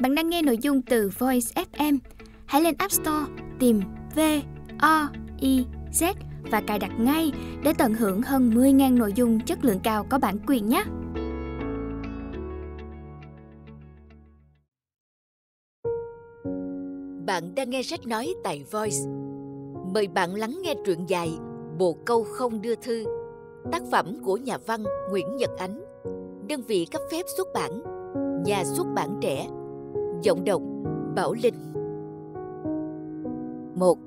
Bạn đang nghe nội dung từ Voice FM. Hãy lên App Store tìm V O I Z và cài đặt ngay để tận hưởng hơn 10.000 nội dung chất lượng cao có bản quyền nhé. Bạn đang nghe sách nói tại Voice. Mời bạn lắng nghe truyện dài Bộ câu không đưa thư, tác phẩm của nhà văn Nguyễn Nhật Ánh, đơn vị cấp phép xuất bản, nhà xuất bản trẻ vọng động Bảo Linh một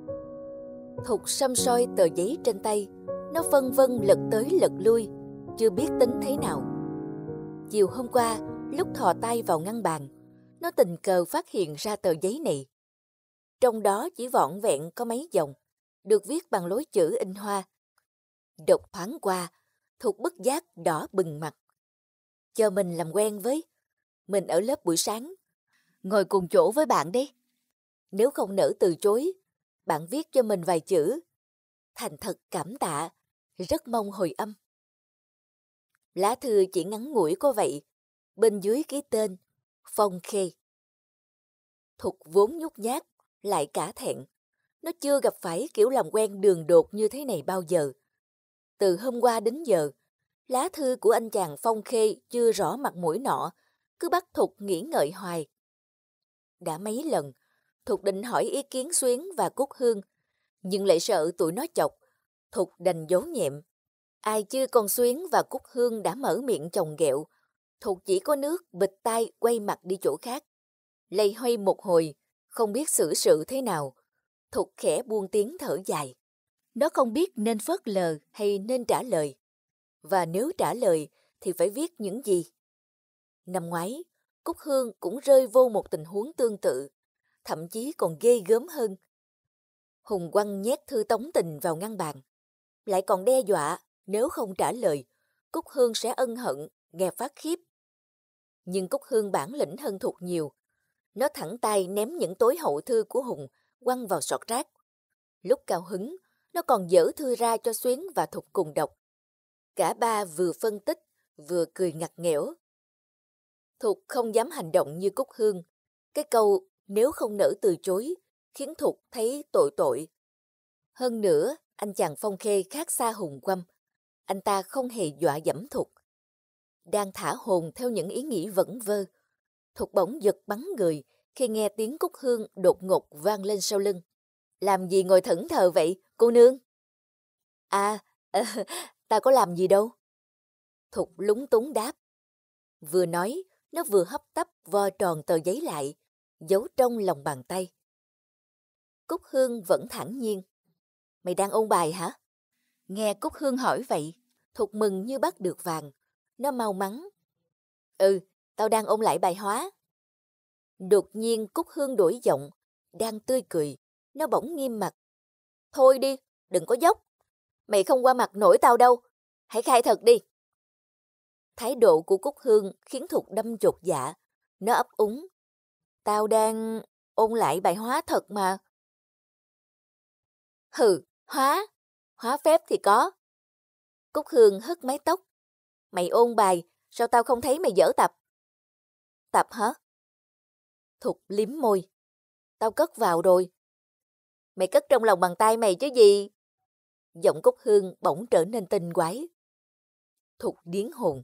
Thục xăm soi tờ giấy trên tay Nó vân vân lật tới lật lui Chưa biết tính thế nào Chiều hôm qua Lúc thò tay vào ngăn bàn Nó tình cờ phát hiện ra tờ giấy này Trong đó chỉ vỏn vẹn có mấy dòng Được viết bằng lối chữ in hoa Đọc thoáng qua Thục bất giác đỏ bừng mặt cho mình làm quen với Mình ở lớp buổi sáng ngồi cùng chỗ với bạn đi. Nếu không nỡ từ chối, bạn viết cho mình vài chữ. Thành thật cảm tạ, rất mong hồi âm. Lá thư chỉ ngắn ngủi có vậy, bên dưới ký tên, Phong Khê. Thục vốn nhút nhát, lại cả thẹn. Nó chưa gặp phải kiểu làm quen đường đột như thế này bao giờ. Từ hôm qua đến giờ, lá thư của anh chàng Phong Khê chưa rõ mặt mũi nọ, cứ bắt Thục nghĩ ngợi hoài đã mấy lần. Thục định hỏi ý kiến Xuyến và Cúc Hương, nhưng lại sợ tụi nó chọc. Thục đành giấu nhẹm. Ai chứ con Xuyến và Cúc Hương đã mở miệng chồng ghẹo. Thục chỉ có nước, bịch tay, quay mặt đi chỗ khác. Lây hoay một hồi, không biết xử sự thế nào. Thục khẽ buông tiếng thở dài. Nó không biết nên phớt lờ hay nên trả lời. Và nếu trả lời thì phải viết những gì? Năm ngoái, Cúc Hương cũng rơi vô một tình huống tương tự, thậm chí còn ghê gớm hơn. Hùng quăng nhét thư tống tình vào ngăn bàn, lại còn đe dọa nếu không trả lời, Cúc Hương sẽ ân hận, nghe phát khiếp. Nhưng Cúc Hương bản lĩnh hơn thuộc nhiều. Nó thẳng tay ném những tối hậu thư của Hùng quăng vào sọt rác. Lúc cao hứng, nó còn dở thư ra cho Xuyến và Thục cùng đọc. Cả ba vừa phân tích, vừa cười ngặt nghẽo. Thục không dám hành động như Cúc Hương. Cái câu nếu không nỡ từ chối khiến Thục thấy tội tội. Hơn nữa, anh chàng Phong Khê khác xa hùng quâm. Anh ta không hề dọa dẫm Thục. Đang thả hồn theo những ý nghĩ vẩn vơ. Thục bỗng giật bắn người khi nghe tiếng Cúc Hương đột ngột vang lên sau lưng. Làm gì ngồi thẫn thờ vậy, cô nương? À, ờ, ta có làm gì đâu. Thục lúng túng đáp. Vừa nói, nó vừa hấp tấp vo tròn tờ giấy lại, giấu trong lòng bàn tay. Cúc Hương vẫn thản nhiên. Mày đang ôn bài hả? Nghe Cúc Hương hỏi vậy, Thục mừng như bắt được vàng. Nó mau mắn. Ừ, tao đang ôn lại bài hóa. Đột nhiên Cúc Hương đổi giọng, đang tươi cười. Nó bỗng nghiêm mặt. Thôi đi, đừng có dốc. Mày không qua mặt nổi tao đâu. Hãy khai thật đi. Thái độ của Cúc Hương khiến Thục đâm chột dạ. Nó ấp úng. Tao đang ôn lại bài hóa thật mà. Hừ, hóa. Hóa phép thì có. Cúc Hương hất mái tóc. Mày ôn bài, sao tao không thấy mày dở tập? Tập hả? Thục liếm môi. Tao cất vào rồi. Mày cất trong lòng bàn tay mày chứ gì? Giọng Cúc Hương bỗng trở nên tinh quái. Thục điến hồn.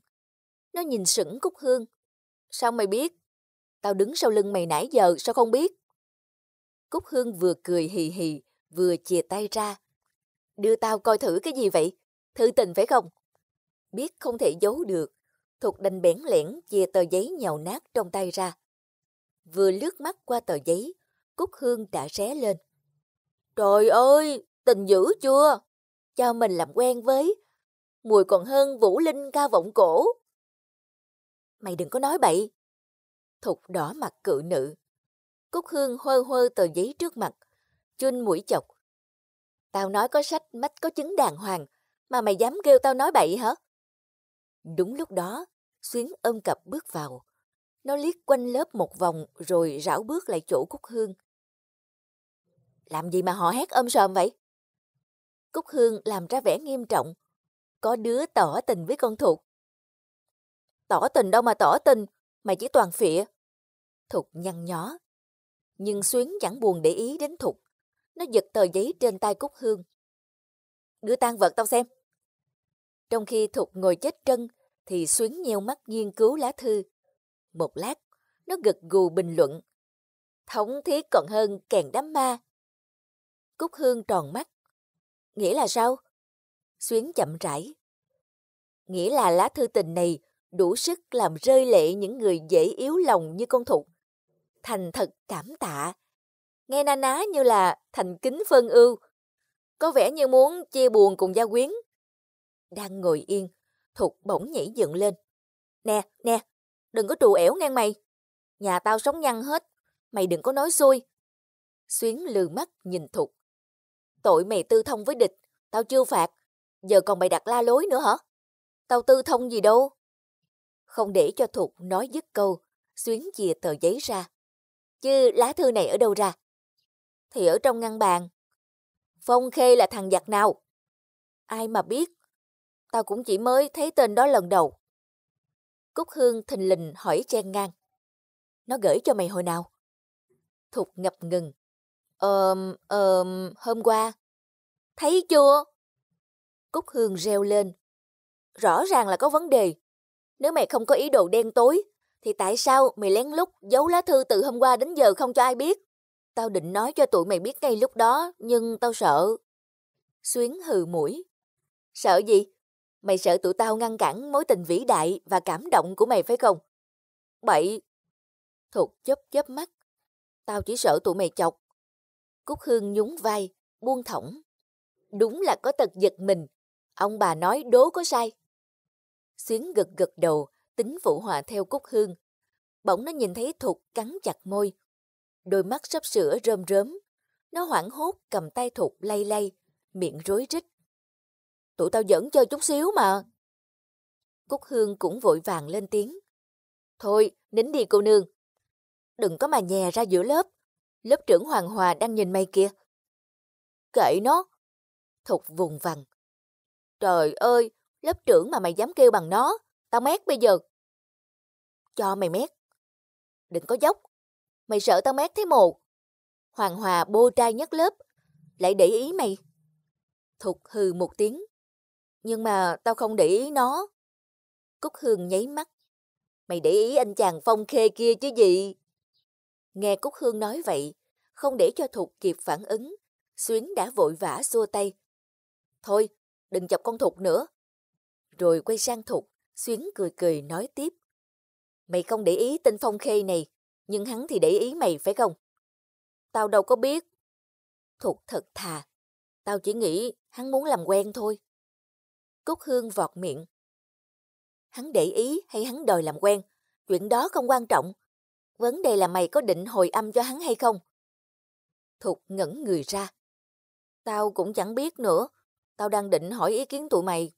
Nó nhìn sững Cúc Hương. Sao mày biết? Tao đứng sau lưng mày nãy giờ, sao không biết? Cúc Hương vừa cười hì hì, vừa chìa tay ra. Đưa tao coi thử cái gì vậy? Thư tình phải không? Biết không thể giấu được, Thục đành bén lẻn chia tờ giấy nhàu nát trong tay ra. Vừa lướt mắt qua tờ giấy, Cúc Hương đã ré lên. Trời ơi, tình dữ chưa? Cho mình làm quen với. Mùi còn hơn Vũ Linh ca vọng cổ. Mày đừng có nói bậy. Thục đỏ mặt cự nữ. Cúc Hương hơ hơ tờ giấy trước mặt, chun mũi chọc. Tao nói có sách mách có chứng đàng hoàng, mà mày dám kêu tao nói bậy hả? Đúng lúc đó, Xuyến ôm cặp bước vào. Nó liếc quanh lớp một vòng rồi rảo bước lại chỗ Cúc Hương. Làm gì mà họ hét ôm sòm vậy? Cúc Hương làm ra vẻ nghiêm trọng. Có đứa tỏ tình với con thuộc, Tỏ tình đâu mà tỏ tình, mày chỉ toàn phịa. Thục nhăn nhó. Nhưng Xuyến chẳng buồn để ý đến Thục. Nó giật tờ giấy trên tay Cúc Hương. Đưa tan vật tao xem. Trong khi Thục ngồi chết trân, thì Xuyến nheo mắt nghiên cứu lá thư. Một lát, nó gật gù bình luận. Thống thiết còn hơn kèn đám ma. Cúc Hương tròn mắt. Nghĩa là sao? Xuyến chậm rãi. Nghĩa là lá thư tình này đủ sức làm rơi lệ những người dễ yếu lòng như con thục. Thành thật cảm tạ. Nghe na ná như là thành kính phân ưu. Có vẻ như muốn chia buồn cùng gia quyến. Đang ngồi yên, thục bỗng nhảy dựng lên. Nè, nè, đừng có trù ẻo ngang mày. Nhà tao sống nhăn hết, mày đừng có nói xui. Xuyến lừ mắt nhìn thục. Tội mày tư thông với địch, tao chưa phạt, giờ còn mày đặt la lối nữa hả? Tao tư thông gì đâu, không để cho Thục nói dứt câu, xuyến chìa tờ giấy ra. Chứ lá thư này ở đâu ra? Thì ở trong ngăn bàn. Phong Khê là thằng giặc nào? Ai mà biết? Tao cũng chỉ mới thấy tên đó lần đầu. Cúc Hương thình lình hỏi chen ngang. Nó gửi cho mày hồi nào? Thục ngập ngừng. Ờm, ờm, hôm qua. Thấy chưa? Cúc Hương reo lên. Rõ ràng là có vấn đề. Nếu mày không có ý đồ đen tối, thì tại sao mày lén lút giấu lá thư từ hôm qua đến giờ không cho ai biết? Tao định nói cho tụi mày biết ngay lúc đó, nhưng tao sợ. Xuyến hừ mũi. Sợ gì? Mày sợ tụi tao ngăn cản mối tình vĩ đại và cảm động của mày phải không? Bậy. Thục chớp chớp mắt. Tao chỉ sợ tụi mày chọc. Cúc Hương nhún vai, buông thõng. Đúng là có tật giật mình. Ông bà nói đố có sai. Xuyến gật gật đầu, tính phụ họa theo cúc hương. Bỗng nó nhìn thấy Thục cắn chặt môi. Đôi mắt sắp sửa rơm rớm. Nó hoảng hốt cầm tay Thục lay lay, miệng rối rít. Tụi tao dẫn chơi chút xíu mà. Cúc hương cũng vội vàng lên tiếng. Thôi, nín đi cô nương. Đừng có mà nhè ra giữa lớp. Lớp trưởng Hoàng Hòa đang nhìn mày kìa. Kệ nó. Thục vùng vằng. Trời ơi, lớp trưởng mà mày dám kêu bằng nó, tao mét bây giờ. Cho mày mét. Đừng có dốc, mày sợ tao mét thế một. Hoàng Hòa bô trai nhất lớp, lại để ý mày. Thục hừ một tiếng. Nhưng mà tao không để ý nó. Cúc Hương nháy mắt. Mày để ý anh chàng phong khê kia chứ gì? Nghe Cúc Hương nói vậy, không để cho Thục kịp phản ứng, Xuyến đã vội vã xua tay. Thôi, đừng chọc con Thục nữa, rồi quay sang Thục, xuyến cười cười nói tiếp. Mày không để ý tên Phong Khê này, nhưng hắn thì để ý mày phải không? Tao đâu có biết. Thục thật thà, tao chỉ nghĩ hắn muốn làm quen thôi. Cúc Hương vọt miệng. Hắn để ý hay hắn đòi làm quen, chuyện đó không quan trọng. Vấn đề là mày có định hồi âm cho hắn hay không? Thục ngẩn người ra. Tao cũng chẳng biết nữa. Tao đang định hỏi ý kiến tụi mày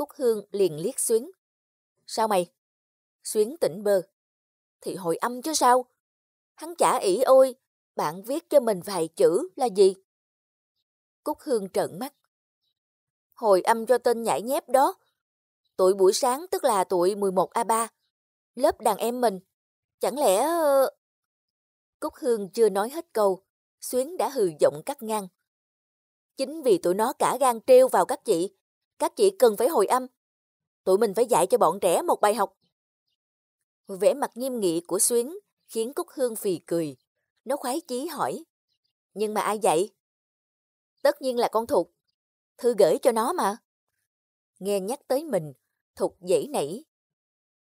Cúc Hương liền liếc Xuyến. Sao mày? Xuyến tỉnh bơ. Thì hồi âm chứ sao? Hắn chả ỉ ôi, bạn viết cho mình vài chữ là gì? Cúc Hương trợn mắt. Hồi âm cho tên nhảy nhép đó. Tuổi buổi sáng tức là tụi 11A3. Lớp đàn em mình. Chẳng lẽ... Ờ... Cúc Hương chưa nói hết câu, Xuyến đã hừ giọng cắt ngang. Chính vì tụi nó cả gan treo vào các chị, các chị cần phải hồi âm. Tụi mình phải dạy cho bọn trẻ một bài học. Vẻ mặt nghiêm nghị của Xuyến khiến Cúc Hương phì cười. Nó khoái chí hỏi. Nhưng mà ai dạy? Tất nhiên là con Thục. Thư gửi cho nó mà. Nghe nhắc tới mình, Thục dễ nảy.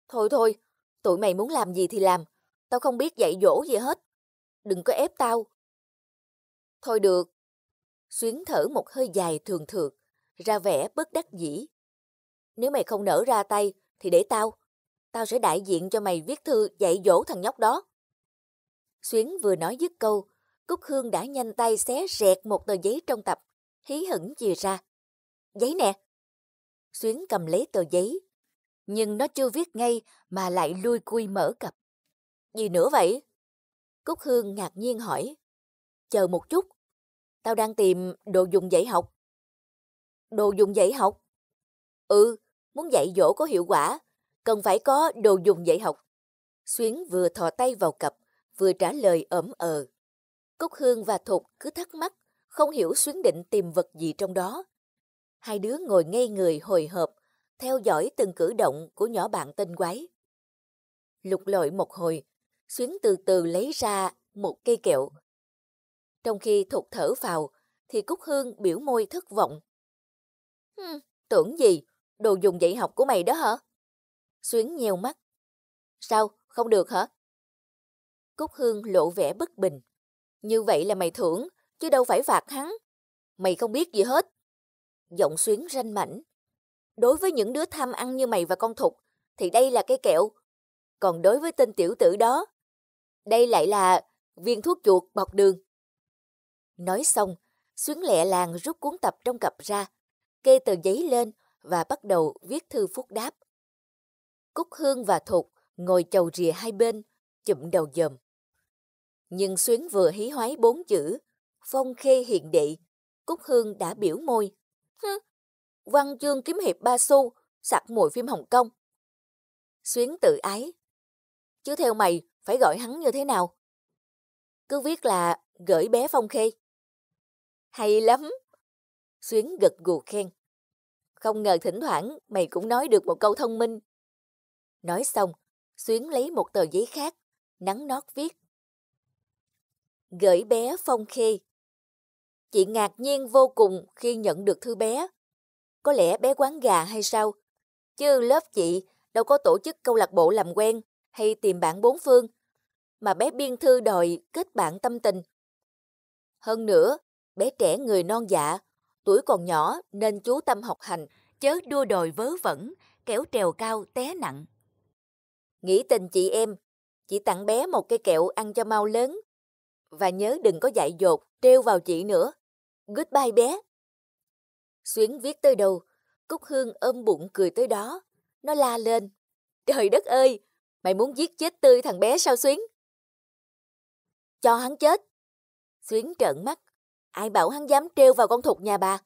Thôi thôi, tụi mày muốn làm gì thì làm. Tao không biết dạy dỗ gì hết. Đừng có ép tao. Thôi được. Xuyến thở một hơi dài thường thượt, ra vẻ bất đắc dĩ. Nếu mày không nở ra tay, thì để tao. Tao sẽ đại diện cho mày viết thư dạy dỗ thằng nhóc đó. Xuyến vừa nói dứt câu, Cúc Hương đã nhanh tay xé rẹt một tờ giấy trong tập, hí hửng chìa ra. Giấy nè! Xuyến cầm lấy tờ giấy, nhưng nó chưa viết ngay mà lại lui cui mở cặp. Gì nữa vậy? Cúc Hương ngạc nhiên hỏi. Chờ một chút, tao đang tìm đồ dùng dạy học đồ dùng dạy học. Ừ, muốn dạy dỗ có hiệu quả, cần phải có đồ dùng dạy học. Xuyến vừa thò tay vào cặp, vừa trả lời ẩm ờ. Cúc Hương và Thục cứ thắc mắc, không hiểu Xuyến định tìm vật gì trong đó. Hai đứa ngồi ngay người hồi hộp, theo dõi từng cử động của nhỏ bạn tên quái. Lục lội một hồi, Xuyến từ từ lấy ra một cây kẹo. Trong khi Thục thở vào, thì Cúc Hương biểu môi thất vọng. Hừm, tưởng gì, đồ dùng dạy học của mày đó hả? Xuyến nheo mắt. Sao, không được hả? Cúc Hương lộ vẻ bất bình. Như vậy là mày thưởng, chứ đâu phải phạt hắn. Mày không biết gì hết. Giọng Xuyến ranh mảnh. Đối với những đứa tham ăn như mày và con thục, thì đây là cái kẹo. Còn đối với tên tiểu tử đó, đây lại là viên thuốc chuột bọc đường. Nói xong, Xuyến lẹ làng rút cuốn tập trong cặp ra, kê tờ giấy lên và bắt đầu viết thư phúc đáp. Cúc Hương và Thục ngồi chầu rìa hai bên, chụm đầu dòm. Nhưng Xuyến vừa hí hoái bốn chữ, phong khê hiện đệ, Cúc Hương đã biểu môi. Hứ, văn chương kiếm hiệp ba xu, sặc mùi phim Hồng Kông. Xuyến tự ái. Chứ theo mày, phải gọi hắn như thế nào? Cứ viết là gửi bé phong khê. Hay lắm, Xuyến gật gù khen. Không ngờ thỉnh thoảng mày cũng nói được một câu thông minh. Nói xong, Xuyến lấy một tờ giấy khác, nắng nót viết. Gửi bé Phong Khê. Chị ngạc nhiên vô cùng khi nhận được thư bé. Có lẽ bé quán gà hay sao? Chứ lớp chị đâu có tổ chức câu lạc bộ làm quen hay tìm bạn bốn phương, mà bé biên thư đòi kết bạn tâm tình. Hơn nữa, bé trẻ người non dạ Tuổi còn nhỏ nên chú tâm học hành, chớ đua đòi vớ vẩn, kéo trèo cao té nặng. Nghĩ tình chị em, chị tặng bé một cây kẹo ăn cho mau lớn. Và nhớ đừng có dại dột, treo vào chị nữa. Goodbye bé. Xuyến viết tới đâu, Cúc Hương ôm bụng cười tới đó. Nó la lên. Trời đất ơi, mày muốn giết chết tươi thằng bé sao Xuyến? Cho hắn chết. Xuyến trợn mắt, Ai bảo hắn dám trêu vào con thục nhà bà?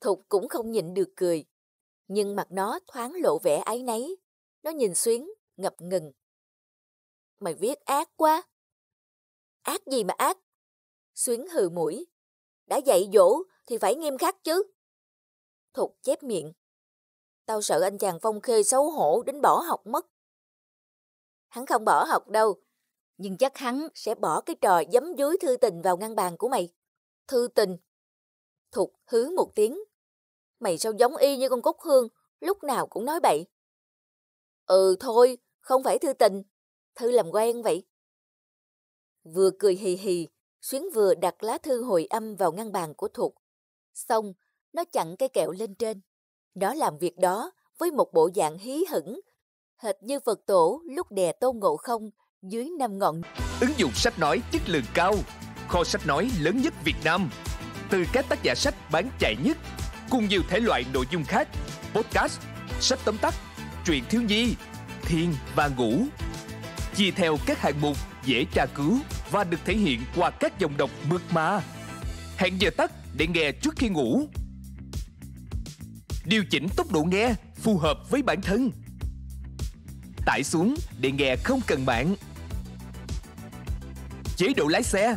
Thục cũng không nhịn được cười, nhưng mặt nó thoáng lộ vẻ áy náy. Nó nhìn xuyến, ngập ngừng. Mày viết ác quá. Ác gì mà ác? Xuyến hừ mũi. Đã dạy dỗ thì phải nghiêm khắc chứ. Thục chép miệng. Tao sợ anh chàng Phong Khê xấu hổ đến bỏ học mất. Hắn không bỏ học đâu, nhưng chắc hắn sẽ bỏ cái trò giấm dúi thư tình vào ngăn bàn của mày thư tình. Thục hứ một tiếng. Mày sao giống y như con cúc hương, lúc nào cũng nói bậy. Ừ thôi, không phải thư tình, thư làm quen vậy. Vừa cười hì hì, Xuyến vừa đặt lá thư hồi âm vào ngăn bàn của Thục. Xong, nó chặn cây kẹo lên trên. Nó làm việc đó với một bộ dạng hí hửng, hệt như Phật tổ lúc đè Tôn Ngộ Không dưới năm ngọn. Ứng dụng sách nói chất lượng cao, kho sách nói lớn nhất Việt Nam. Từ các tác giả sách bán chạy nhất, cùng nhiều thể loại nội dung khác, podcast, sách tóm tắt, truyện thiếu nhi, thiên và ngủ. Chia theo các hạng mục dễ tra cứu và được thể hiện qua các dòng đọc mượt mà. Hẹn giờ tắt để nghe trước khi ngủ. Điều chỉnh tốc độ nghe phù hợp với bản thân. Tải xuống để nghe không cần bản, Chế độ lái xe